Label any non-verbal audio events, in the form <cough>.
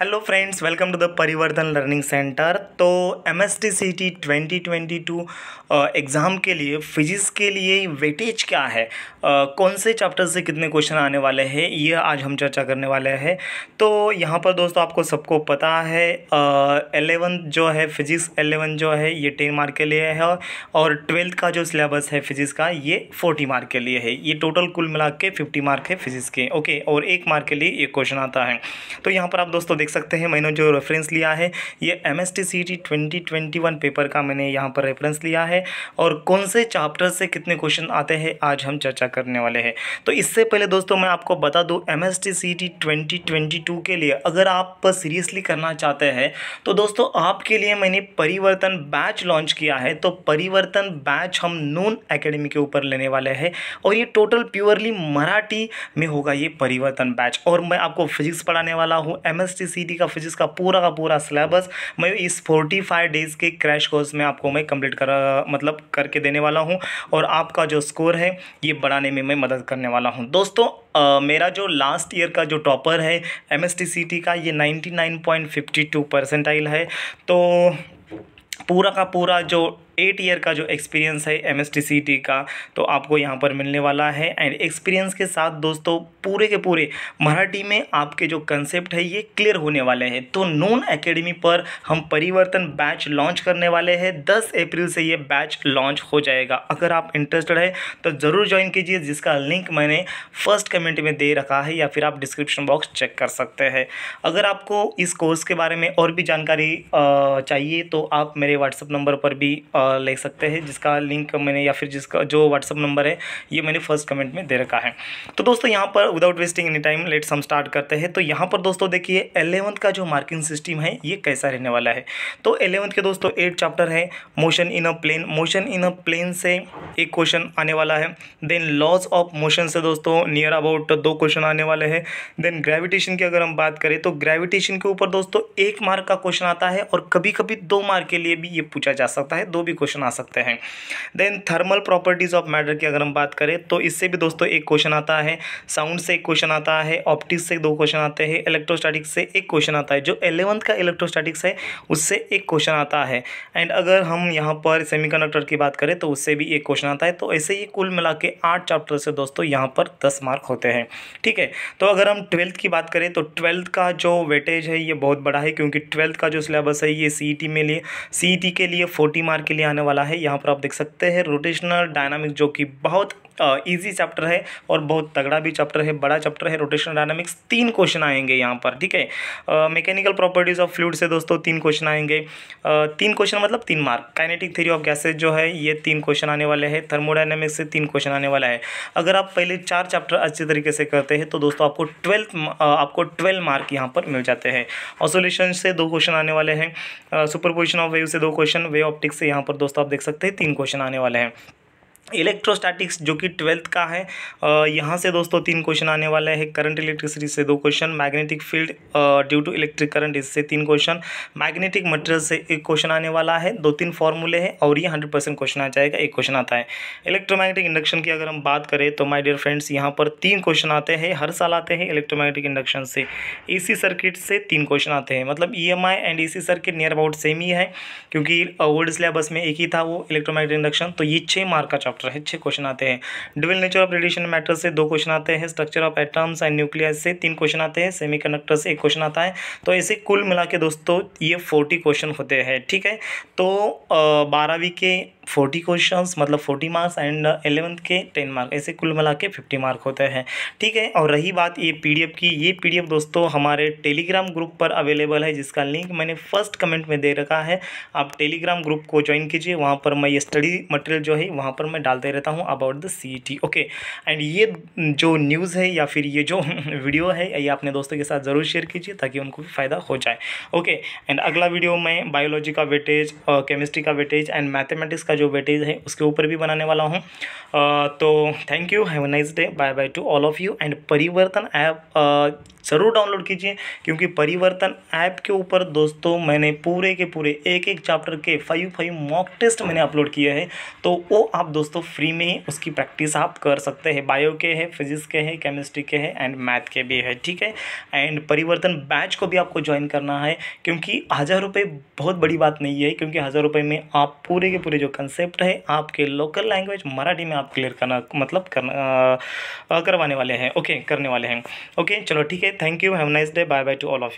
hello friends welcome to the Parivartan learning centre तो M S T C T twenty twenty two exam के लिए physics के लिए weightage क्या है uh, कौन से चैप्टर से कितने क्वेश्चन आने वाले हैं ये आज हम चर्चा करने वाले हैं तो यहाँ पर दोस्तों आपको सबको पता है एलेवन uh, जो है फिजिक्स एलेवन जो है ये टेन मार्क के लिए है और ट्वेल्थ का जो सिलेबस है फिजिक्स का ये फोर्टी मार्क के लिए है ये टोटल कुल मिला के फिफ्टी मार्क है फिजिक्स के ओके और एक मार्क के लिए ये क्वेश्चन आता है तो यहाँ पर आप दोस्तों देख सकते हैं मैंने जो रेफरेंस लिया है ये M S T C T twenty twenty one paper का मैंने यहाँ पर रेफरेंस लिया है और कौन से चैप्टर से कितने क्वेश्चन आते हैं आज हम चर्चा करने वाले हैं तो इससे पहले दोस्तों मैं आपको बता दूँ M S T C T twenty twenty two के लिए अगर आप सीरियसली करना चाहते हैं तो दोस्तों आपके लिए मैंने परिवर्तन बैच लॉन्च किया है तो परिवर्तन बैच हम नून अकेडमी के ऊपर लेने वाले हैं और ये टोटल प्योरली मराठी में होगा ये परिवर्तन बैच और मैं आपको फिजिक्स पढ़ाने वाला हूँ एम एस टी टी का फिजिक्स का पूरा का पूरा सिलेबस मैं इस फोर्टी फाइव डेज़ के क्रैश कोर्स में आपको मैं कंप्लीट कर मतलब करके देने वाला हूँ और आपका जो स्कोर है ये बढ़ाने में मैं मदद करने वाला हूँ दोस्तों Uh, मेरा जो लास्ट ईयर का जो टॉपर है एम एस का ये 99.52 परसेंटाइल है तो पूरा का पूरा जो एट ईयर का जो एक्सपीरियंस है एम का तो आपको यहाँ पर मिलने वाला है एंड एक्सपीरियंस के साथ दोस्तों पूरे के पूरे मराठी में आपके जो कंसेप्ट है ये क्लियर होने वाले हैं तो नून एकेडमी पर हम परिवर्तन बैच लॉन्च करने वाले हैं दस अप्रैल से ये बैच लॉन्च हो जाएगा अगर आप इंटरेस्टेड है तो ज़रूर ज्वाइन कीजिए जिसका लिंक मैंने फर्स्ट कमेंट में दे रखा है या फिर आप डिस्क्रिप्शन बॉक्स चेक कर सकते हैं अगर आपको इस कोर्स के बारे में और भी जानकारी चाहिए तो आप मेरे व्हाट्सअप नंबर पर भी आ, ले सकते हैं जिसका लिंक मैंने या फिर जिसका जो व्हाट्सअप नंबर है ये मैंने फर्स्ट कमेंट में दे रखा है तो दोस्तों यहाँ पर without wasting any time let's हम स्टार्ट करते हैं तो यहाँ पर दोस्तों देखिए एलेवंथ का जो मार्किंग सिस्टम है ये कैसा रहने वाला है तो एलेवंथ के दोस्तों एट चैप्टर है motion in a plane motion in a plane से एक क्वेश्चन आने वाला है देन लॉज ऑफ मोशन से दोस्तों नियर अबाउट दो क्वेश्चन आने वाले हैं देन ग्रेविटेशन की अगर हम बात करें तो ग्रेविटेशन के ऊपर दोस्तों एक मार्क का क्वेश्चन आता है और कभी कभी दो मार्क के लिए भी ये पूछा जा सकता है दो भी क्वेश्चन आ सकते हैं then thermal properties of matter की अगर हम बात करें तो इससे भी दोस्तों एक क्वेश्चन आता है साउंड से एक क्वेश्चन आता है ऑप्टिक्स से दो क्वेश्चन आते हैं इलेक्ट्रोस्टैटिक्स से एक क्वेश्चन आता है जो एलेवंथ का इलेक्ट्रोस्टैटिक्स है उससे एक क्वेश्चन आता है एंड अगर हम यहाँ पर सेमी की बात करें तो उससे भी एक क्वेश्चन क्वेश्चन आता है तो ऐसे ही कुल मिला के आठ चैप्टर से दोस्तों यहाँ पर दस मार्क होते हैं ठीक है तो अगर हम ट्वेल्थ की बात करें तो ट्वेल्थ का जो वेटेज है ये बहुत बड़ा है क्योंकि ट्वेल्थ का जो सिलेबस है ये सी e में लिए सी e के लिए फोर्टी मार्क के लिए आने वाला है यहाँ पर आप देख सकते हैं रोटेशनल डायनामिक जो कि बहुत ईजी चैप्टर है और बहुत तगड़ा भी चैप्टर है बड़ा चैप्टर है रोटेशन डायनामिक्स तीन क्वेश्चन आएंगे यहाँ पर ठीक है मैकेनिकल प्रॉपर्टीज़ ऑफ फ्लूड से दोस्तों तीन क्वेश्चन आएंगे uh, तीन क्वेश्चन मतलब तीन mark kinetic theory of gases जो है ये तीन क्वेश्चन आने वाले हैं थर्मोडाइनमिक्स से तीन क्वेश्चन आने वाला है अगर आप पहले चार चैप्टर अच्छे तरीके से करते हैं तो दोस्तों आपको ट्वेल्थ आपको ट्वेल्व मार्क यहाँ पर मिल जाते हैं ऑसोलेशन से दो क्वेश्चन आने वाले हैं सुपर पोजिशन ऑफ वेव से दो क्वेश्चन वेव ऑप्टिक्स से यहाँ पर दोस्तों आप देख सकते हैं तीन क्वेश्चन आने वाले हैं इलेक्ट्रोस्टैटिक्स जो कि ट्वेल्थ का है यहाँ से दोस्तों तीन क्वेश्चन आने वाले हैं करंट इलेक्ट्रिसिटी से दो question magnetic field due to electric current इससे तीन क्वेश्चन मैग्नेटिक मटेरियल से एक क्वेश्चन आने वाला है दो तीन फॉर्मूले हैं और ये हंड्रेड परसेंट क्वेश्चन आ जाएगा एक क्वेश्चन आता है इलेक्ट्रोमैग्नेटिक इंडक्शन की अगर हम बात करें तो माई डियर फ्रेंड्स यहाँ पर तीन क्वेश्चन आते हैं हर साल आते हैं इलेक्ट्रोमैग्नेटिक इंडक्शन से ए सर्किट से तीन क्वेश्चन आते हैं मतलब E and A circuit near about same ही है क्योंकि ओल्ड सिलेबस में एक ही था वो इलेक्ट्रोमैग्नेटिक इंडक्शन तो ये छः मार्क का चैप्टर है छः क्वेश्चन आते हैं dual nature of radiation matter से दो क्वेश्चन आते हैं structure of atoms and nucleus से तीन क्वेश्चन आते हैं सेमी से एक क्वेश्चन आता है तो ऐसे कुल मिला के दोस्तों ये फोर्टी क्वेश्चन होते हैं ठीक है तो बारहवीं के फोर्टी क्वेश्चंस मतलब फोर्टी मार्क्स एंड एलेवंथ के टेन मार्क ऐसे कुल मिला के फिफ्टी मार्क होते हैं ठीक है और रही बात ये पीडीएफ की ये पीडीएफ दोस्तों हमारे टेलीग्राम ग्रुप पर अवेलेबल है जिसका लिंक मैंने फर्स्ट कमेंट में दे रखा है आप टेलीग्राम ग्रुप को ज्वाइन कीजिए वहाँ पर मैं ये स्टडी मटेरियल जो है वहाँ पर मैं डालते रहता हूँ about the C okay and ये जो न्यूज़ है या फिर ये जो <laughs> वीडियो है ये अपने दोस्तों के साथ ज़रूर शेयर कीजिए ताकि उनको भी फ़ायदा हो जाए ओके एंड अगला वीडियो में बायोलॉजी का वेटेज केमिस्ट्री का वेटेज एंड मैथमेटिक्स का का जो वेटेज है उसके ऊपर भी बनाने वाला हूँ तो thank you have nice day bye bye to all of you and Parivartan app ज़रूर डाउनलोड कीजिए क्योंकि परिवर्तन ऐप के ऊपर दोस्तों मैंने पूरे के पूरे एक एक चैप्टर के फाइव फाइव मॉक टेस्ट मैंने अपलोड किए हैं तो वो आप दोस्तों फ्री में ही उसकी प्रैक्टिस आप कर सकते हैं बायो के हैं फिजिक्स के हैं केमिस्ट्री के हैं एंड मैथ के भी है ठीक है एंड परिवर्तन बैच को भी आपको ज्वाइन करना है क्योंकि हज़ार रुपये बहुत बड़ी बात नहीं है क्योंकि हज़ार रुपये में आप पूरे के पूरे जो कंसेप्ट है आपके लोकल लैंग्वेज मराठी में आप क्लियर करना मतलब करना करवाने वाले हैं ओके करने वाले हैं ओके चलो ठीक है thank you have nice day bye bye to all of